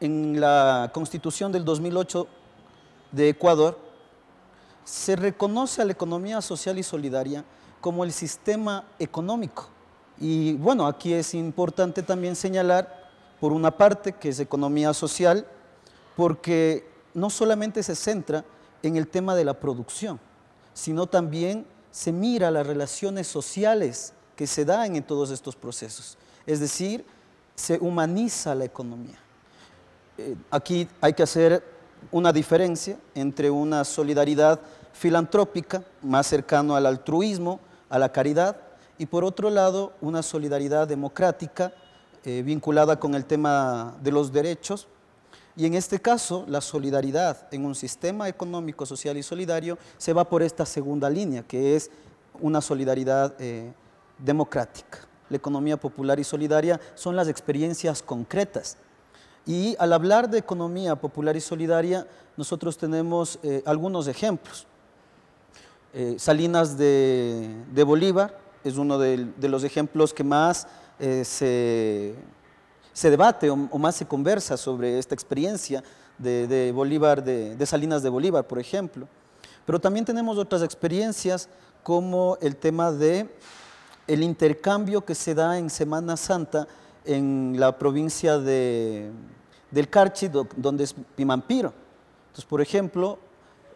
en la constitución del 2008 de Ecuador, se reconoce a la economía social y solidaria como el sistema económico. Y bueno, aquí es importante también señalar, por una parte, que es economía social, porque no solamente se centra en el tema de la producción, sino también se mira las relaciones sociales que se dan en todos estos procesos. Es decir, se humaniza la economía. Eh, aquí hay que hacer una diferencia entre una solidaridad filantrópica, más cercano al altruismo, a la caridad, y por otro lado, una solidaridad democrática eh, vinculada con el tema de los derechos, y en este caso, la solidaridad en un sistema económico, social y solidario se va por esta segunda línea, que es una solidaridad eh, democrática. La economía popular y solidaria son las experiencias concretas y al hablar de economía popular y solidaria, nosotros tenemos eh, algunos ejemplos. Eh, Salinas de, Bolívar es uno de, los ejemplos que más eh, se, debate o, más se conversa sobre esta experiencia de, de Bolívar, de Salinas de Bolívar, por ejemplo. Pero también tenemos otras experiencias como el tema de intercambio que se da en Semana Santa en la provincia de, del Carchi, donde es Pimampiro. Entonces, por ejemplo,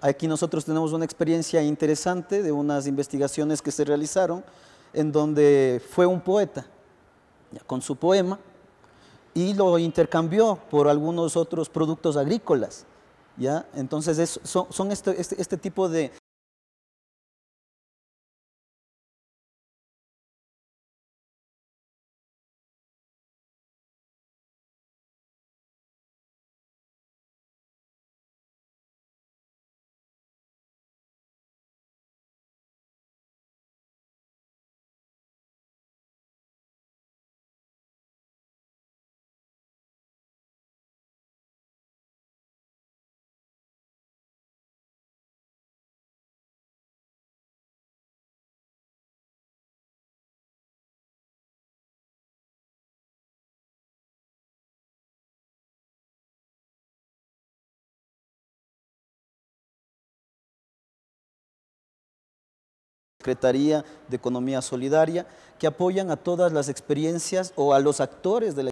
aquí nosotros tenemos una experiencia interesante de unas investigaciones que se realizaron en donde fue un poeta con su poema y lo intercambió por algunos otros productos agrícolas. ¿ya? Entonces, son, este, este, este, tipo de, Secretaría de Economía Solidaria, que apoyan a todas las experiencias o a los actores de la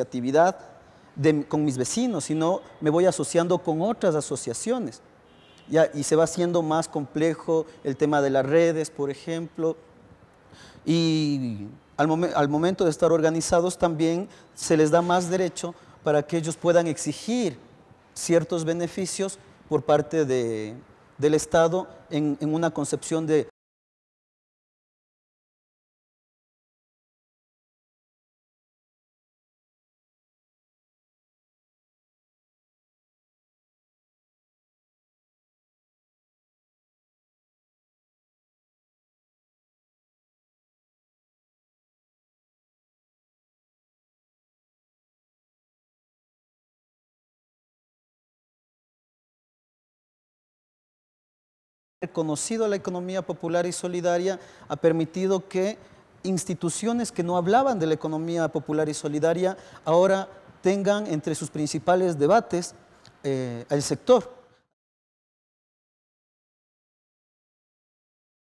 actividad con mis vecinos, sino me voy asociando con otras asociaciones. y se va haciendo más complejo el tema de las redes, por ejemplo. Y al, momento de estar organizados también se les da más derecho para que ellos puedan exigir ciertos beneficios por parte del Estado en, una concepción de reconocido la economía popular y solidaria ha permitido que instituciones que no hablaban de la economía popular y solidaria ahora tengan entre sus principales debates al eh, sector.